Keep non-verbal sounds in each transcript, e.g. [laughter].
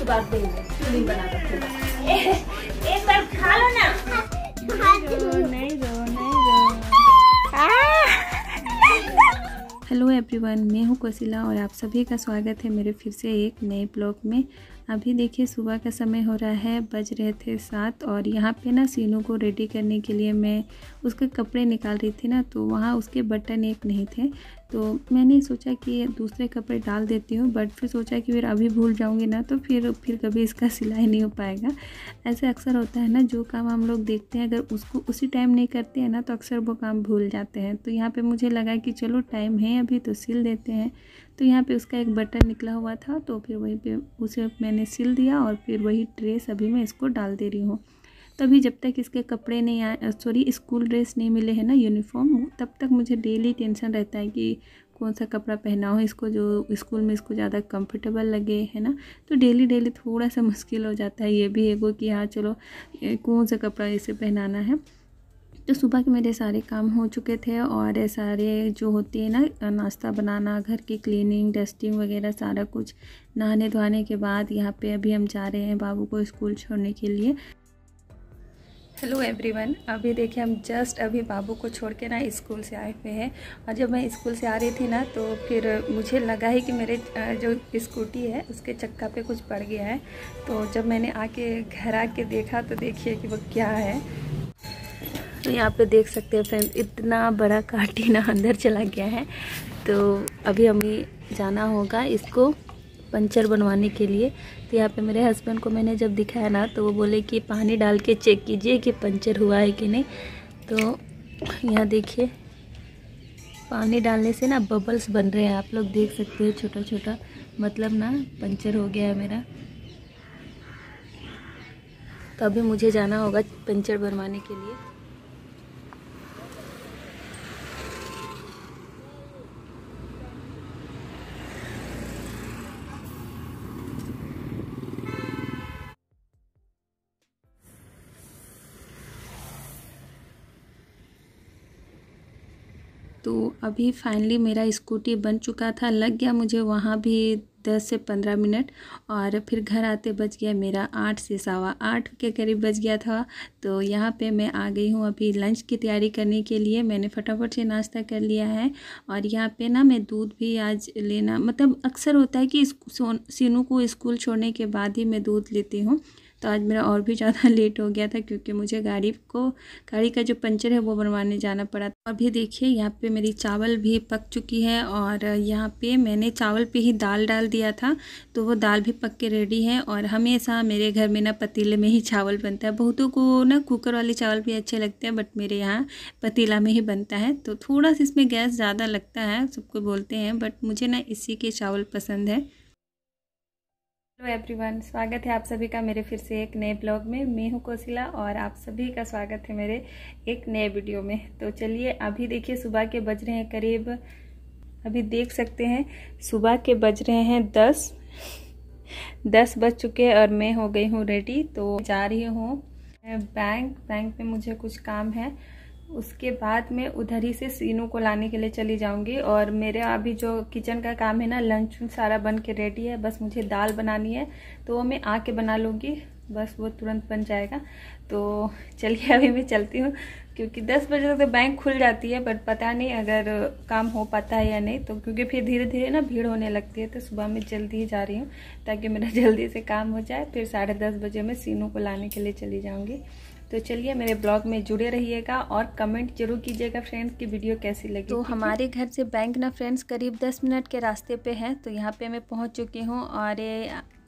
उसके बाद देंगे चूड़ी बना कर रखूंगा एक बार खा लो ना हेलो एवरीवन मैं हूँ कोसिला और आप सभी का स्वागत है मेरे फिर से एक नए ब्लॉग में अभी देखिए सुबह का समय हो रहा है बज रहे थे सात और यहाँ पे ना सीनू को रेडी करने के लिए मैं उसके कपड़े निकाल रही थी ना तो वहाँ उसके बटन एक नहीं थे तो मैंने सोचा कि दूसरे कपड़े डाल देती हूँ बट फिर सोचा कि फिर अभी भूल जाऊँगी ना तो फिर फिर कभी इसका सिलाई नहीं हो पाएगा ऐसे अक्सर होता है ना जो काम हम लोग देखते हैं अगर उसको उसी टाइम नहीं करते हैं ना तो अक्सर वो काम भूल जाते हैं तो यहाँ पर मुझे लगा कि चलो टाइम है अभी तो सिल देते हैं तो यहाँ पे उसका एक बटन निकला हुआ था तो फिर वहीं पे उसे मैंने सिल दिया और फिर वही ड्रेस अभी मैं इसको डाल दे रही हूँ तभी जब तक इसके कपड़े नहीं आए सॉरी स्कूल ड्रेस नहीं मिले हैं ना यूनिफॉर्म तब तक मुझे डेली टेंशन रहता है कि कौन सा कपड़ा पहनाओ इसको जो स्कूल में इसको ज़्यादा कंफर्टेबल लगे है ना तो डेली डेली थोड़ा सा मुश्किल हो जाता है ये भी है कि हाँ चलो कौन सा कपड़ा इसे पहनाना है तो सुबह के मेरे सारे काम हो चुके थे और सारे जो होती है ना नाश्ता बनाना घर की क्लीनिंग डस्टिंग वगैरह सारा कुछ नहाने धोने के बाद यहाँ पे अभी हम जा रहे हैं बाबू को स्कूल छोड़ने के लिए हेलो एवरीवन अभी देखिए हम जस्ट अभी बाबू को छोड़ के ना स्कूल से आए हुए हैं और जब मैं स्कूल से आ रही थी ना तो फिर मुझे लगा ही कि मेरे जो स्कूटी है उसके चक्का पे कुछ पड़ गया है तो जब मैंने आके घर आके देखा तो देखिए कि वो क्या है तो यहाँ पे देख सकते हैं फ्रेंड इतना बड़ा काटीना अंदर चला गया है तो अभी हमें जाना होगा इसको पंचर बनवाने के लिए तो यहाँ पे मेरे हस्बैंड को मैंने जब दिखाया ना तो वो बोले कि पानी डाल के चेक कीजिए कि पंचर हुआ है कि नहीं तो यहाँ देखिए पानी डालने से ना बबल्स बन रहे हैं आप लोग देख सकते हो छोटा छोटा मतलब ना पंचर हो गया है मेरा तो अभी मुझे जाना होगा पंचर बनवाने के लिए तो अभी फाइनली मेरा स्कूटी बन चुका था लग गया मुझे वहाँ भी दस से पंद्रह मिनट और फिर घर आते बच गया मेरा आठ से सवा आठ के करीब बच गया था तो यहाँ पे मैं आ गई हूँ अभी लंच की तैयारी करने के लिए मैंने फटाफट से नाश्ता कर लिया है और यहाँ पे ना मैं दूध भी आज लेना मतलब अक्सर होता है कि सोन सीनू को स्कूल छोड़ने के बाद ही मैं दूध लेती हूँ तो आज मेरा और भी ज़्यादा [laughs] लेट हो गया था क्योंकि मुझे गाड़ी को गाड़ी का जो पंचर है वो बनवाने जाना पड़ा था अभी देखिए यहाँ पे मेरी चावल भी पक चुकी है और यहाँ पे मैंने चावल पे ही दाल डाल दिया था तो वो दाल भी पक के रेडी है और हमेशा मेरे घर में ना पतीले में ही चावल बनता है बहुतों को ना कुकर वाले चावल भी अच्छे लगते हैं बट मेरे यहाँ पतीला में ही बनता है तो थोड़ा सा इसमें गैस ज़्यादा लगता है सबको बोलते हैं बट मुझे ना इसी के चावल पसंद है हेलो एवरीवन स्वागत है आप सभी का मेरे फिर से एक नए ब्लॉग में मैं हूँ कोसिला और आप सभी का स्वागत है मेरे एक नए वीडियो में तो चलिए अभी देखिए सुबह के बज रहे हैं करीब अभी देख सकते हैं सुबह के बज रहे हैं दस दस बज चुके हैं और मैं हो गई हूँ रेडी तो जा रही हूँ बैंक बैंक में मुझे कुछ काम है उसके बाद मैं उधर ही से सीनू को लाने के लिए चली जाऊंगी और मेरे अभी जो किचन का काम है ना लंच सारा बन के रेडी है बस मुझे दाल बनानी है तो वो मैं आके बना लूँगी बस वो तुरंत बन जाएगा तो चलिए अभी मैं चलती हूँ क्योंकि 10 बजे तक तो बैंक खुल जाती है बट पता नहीं अगर काम हो पाता है या नहीं तो क्योंकि फिर धीरे धीरे ना भीड़ होने लगती है तो सुबह में जल्दी ही जा रही हूँ ताकि मेरा [laughs] जल्दी से काम हो जाए फिर साढ़े दस बजे मैं सीनू को लाने के लिए चली जाऊँगी तो चलिए मेरे ब्लॉग में जुड़े रहिएगा और कमेंट जरूर कीजिएगा फ्रेंड्स की वीडियो कैसी लगी तो हमारे घर से बैंक ना फ्रेंड्स करीब दस मिनट के रास्ते पे हैं तो यहाँ पे मैं पहुँच चुकी हूँ और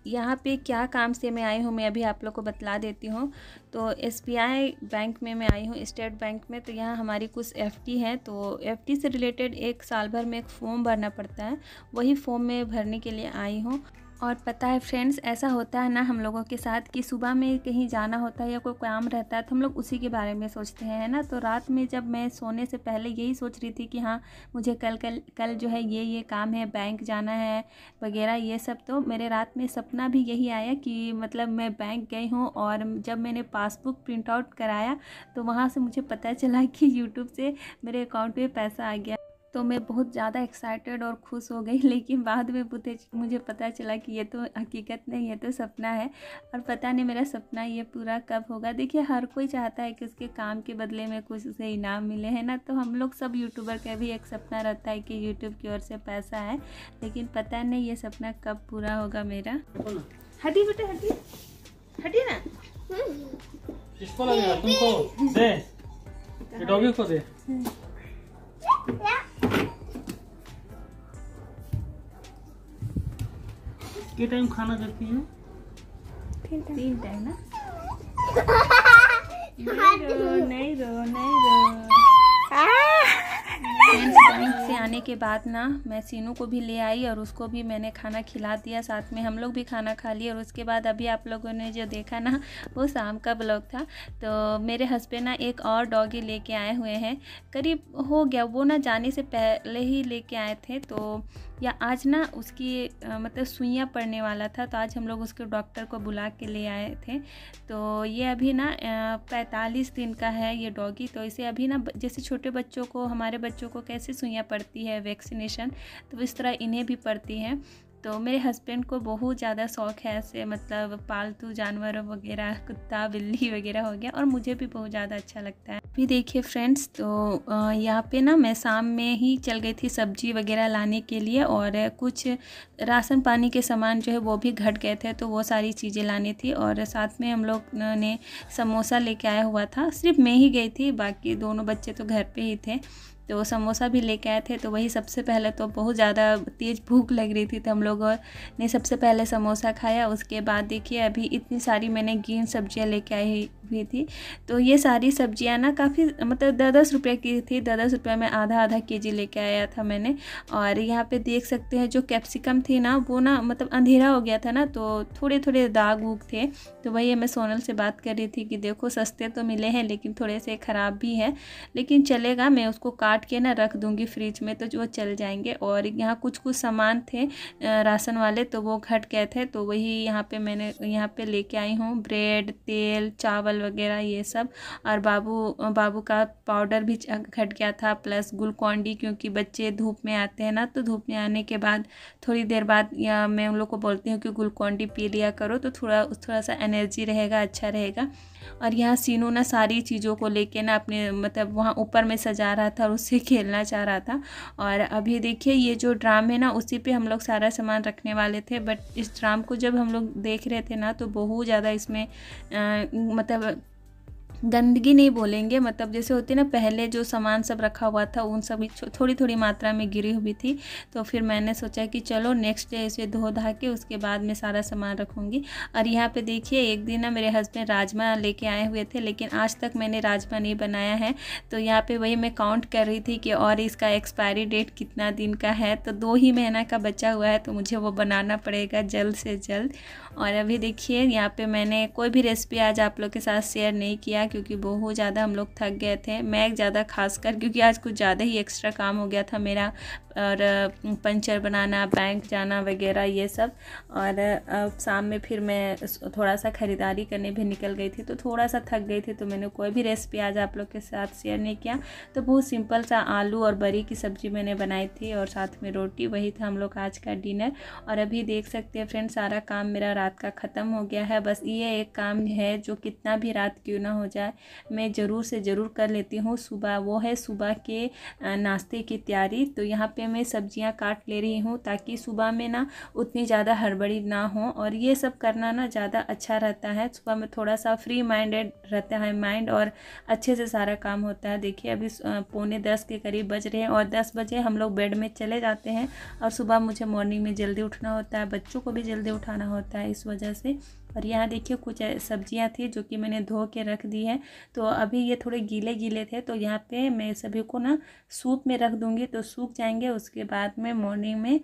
यहाँ पे क्या काम से मैं आई हूँ मैं अभी आप लोग को बतला देती हूँ तो एस बैंक में मैं आई हूँ स्टेट बैंक में तो यहाँ हमारी कुछ एफ है तो एफ से रिलेटेड एक साल भर में एक फॉर्म भरना पड़ता है वही फॉर्म में भरने के लिए आई हूँ और पता है फ्रेंड्स ऐसा होता है ना हम लोगों के साथ कि सुबह में कहीं जाना होता है या कोई काम रहता है तो हम लोग उसी के बारे में सोचते हैं है ना तो रात में जब मैं सोने से पहले यही सोच रही थी कि हाँ मुझे कल कल कल जो है ये ये काम है बैंक जाना है वगैरह ये सब तो मेरे रात में सपना भी यही आया कि मतलब मैं बैंक गई हूँ और जब मैंने पासबुक प्रिंट आउट कराया तो वहाँ से मुझे पता चला कि यूट्यूब से मेरे अकाउंट में पैसा आ गया तो मैं बहुत ज़्यादा एक्साइटेड और खुश हो गई [laughs] लेकिन बाद में मुझे मुझे पता चला कि ये तो हकीकत नहीं ये तो सपना है और पता नहीं मेरा सपना ये पूरा कब होगा देखिए हर कोई चाहता है कि उसके काम के बदले में कुछ उसे इनाम मिले है ना तो हम लोग सब यूट्यूबर का भी एक सपना रहता है कि यूट्यूब की ओर से पैसा है लेकिन पता नहीं ये सपना कब पूरा होगा मेरा हटी बेटे हटी हटी ना किसको लगेगा तुमको दे डॉगी को दे हम्म। के टाइम खाना करती है तीन टाइम ना [laughs] नहीं रो नहीं रो नहीं रो हाँ। बैंक से आने के बाद ना मैं सीनू को भी ले आई और उसको भी मैंने खाना खिला दिया साथ में हम लोग भी खाना खा लिए और उसके बाद अभी आप लोगों ने जो देखा ना वो शाम का ब्लॉग था तो मेरे हस्बैंड ना एक और डॉगी लेके आए हुए हैं करीब हो गया वो ना जाने से पहले ही लेके आए थे तो या आज ना उसकी आ, मतलब सुइयाँ पड़ने वाला था तो आज हम लोग उसके डॉक्टर को बुला के ले आए थे तो ये अभी ना पैंतालीस दिन का है ये डॉगी तो इसे अभी ना जैसे छोटे बच्चों को हमारे बच्चों को कैसे सुइयाँ पड़ती है वैक्सीनेशन तो इस तरह इन्हें भी पड़ती हैं तो मेरे हस्बैंड को बहुत ज़्यादा शौक है ऐसे मतलब पालतू जानवर वगैरह कुत्ता बिल्ली वगैरह हो गया और मुझे भी बहुत ज़्यादा अच्छा लगता है अभी देखिए फ्रेंड्स तो यहाँ पे ना मैं शाम में ही चल गई थी सब्जी वगैरह लाने के लिए और कुछ राशन पानी के सामान जो है वो भी घट गए थे तो वो सारी चीज़ें लानी थी और साथ में हम लोग ने समोसा लेके आया हुआ था सिर्फ मैं ही गई थी बाकी दोनों बच्चे तो घर पर ही थे तो वो समोसा भी लेके आए थे तो वही सबसे पहले तो बहुत ज़्यादा तेज़ भूख लग रही थी तो हम लोगों ने सबसे पहले समोसा खाया उसके बाद देखिए अभी इतनी सारी मैंने ग्रीन सब्जियां लेके आई हुई थी तो ये सारी सब्जियां ना काफ़ी मतलब दस दस रुपये की थी दस दस रुपये में आधा आधा के जी लेके आया था मैंने और यहाँ पर देख सकते हैं जो कैप्सिकम थी ना वो ना मतलब अंधेरा हो गया था ना तो थोड़े थोड़े दाग उग थे तो वही मैं सोनल से बात कर रही थी कि देखो सस्ते तो मिले हैं लेकिन थोड़े से ख़राब भी हैं लेकिन चलेगा मैं उसको काट काट के ना रख दूँगी फ्रिज में तो वो चल जाएंगे और यहाँ कुछ कुछ सामान थे राशन वाले तो वो घट गए थे तो वही यहाँ पे मैंने यहाँ पे लेके आई हूँ ब्रेड तेल चावल वगैरह ये सब और बाबू बाबू का पाउडर भी घट गया था प्लस ग्लूकॉन्डी क्योंकि बच्चे धूप में आते हैं ना तो धूप में आने के बाद थोड़ी देर बाद या मैं उन लोग को बोलती हूँ कि ग्लूकॉन्डी पी लिया करो तो थोड़ा थोड़ा सा एनर्जी रहेगा अच्छा रहेगा और यहाँ सीनू ना सारी चीज़ों को लेके ना अपने मतलब वहाँ ऊपर में सजा रहा था और उससे खेलना चाह रहा था और अभी देखिए ये जो ड्राम है ना उसी पे हम लोग सारा सामान रखने वाले थे बट इस ड्राम को जब हम लोग देख रहे थे ना तो बहुत ज़्यादा इसमें आ, मतलब गंदगी नहीं बोलेंगे मतलब जैसे होती ना पहले जो सामान सब रखा हुआ था उन सभी थोड़ी थोड़ी मात्रा में गिरी हुई थी तो फिर मैंने सोचा कि चलो नेक्स्ट डे इसे धो धा के उसके बाद में सारा सामान रखूँगी और यहाँ पे देखिए एक दिन ना मेरे हस्बैंड राजमा लेके आए हुए थे लेकिन आज तक मैंने राजमा नहीं बनाया है तो यहाँ पर वही मैं काउंट कर रही थी कि और इसका एक्सपायरी डेट कितना दिन का है तो दो ही महीना का बचा हुआ है तो मुझे वो बनाना पड़ेगा जल्द से जल्द और अभी देखिए यहाँ पे मैंने कोई भी रेसिपी आज आप लोग के साथ शेयर नहीं किया क्योंकि बहुत ज़्यादा हम लोग थक गए थे मैं ज़्यादा खास कर क्योंकि आज कुछ ज़्यादा ही एक्स्ट्रा काम हो गया था मेरा और पंचर बनाना बैंक जाना वगैरह ये सब और शाम में फिर मैं थोड़ा सा ख़रीदारी करने भी निकल गई थी तो थोड़ा सा थक गई थी तो मैंने कोई भी रेसिपी आज आप लोग के साथ शेयर नहीं किया तो बहुत सिंपल सा आलू और बरी की सब्ज़ी मैंने बनाई थी और साथ में रोटी वही था हम लोग आज का डिनर और अभी देख सकते हैं फ्रेंड सारा काम मेरा रात का ख़त्म हो गया है बस ये एक काम है जो कितना भी रात क्यों ना हो जाए मैं ज़रूर से ज़रूर कर लेती हूँ सुबह वो है सुबह के नाश्ते की तैयारी तो यहाँ पर पे मैं सब्जियां काट ले रही हूँ ताकि सुबह में ना उतनी ज़्यादा हड़बड़ी ना हो और ये सब करना ना ज़्यादा अच्छा रहता है सुबह में थोड़ा सा फ्री माइंडेड रहता है माइंड और अच्छे से सारा काम होता है देखिए अभी पौने दस के करीब बज रहे हैं और दस बजे हम लोग बेड में चले जाते हैं और सुबह मुझे मॉर्निंग में जल्दी उठना होता है बच्चों को भी जल्दी उठाना होता है इस वजह से और यहाँ देखिए कुछ सब्जियाँ थी जो कि मैंने धो के रख दी है तो अभी ये थोड़े गीले गीले थे तो यहाँ पे मैं सभी को ना सूप में रख दूँगी तो सूख जाएंगे उसके बाद में मॉर्निंग में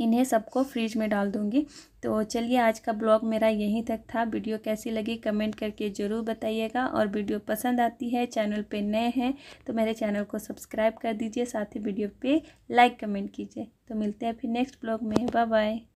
इन्हें सबको फ्रिज में डाल दूँगी तो चलिए आज का ब्लॉग मेरा यहीं तक था वीडियो कैसी लगी कमेंट करके ज़रूर बताइएगा और वीडियो पसंद आती है चैनल पे नए हैं तो मेरे चैनल को सब्सक्राइब कर दीजिए साथ ही वीडियो पे लाइक कमेंट कीजिए तो मिलते हैं फिर नेक्स्ट ब्लॉग में बाय बाय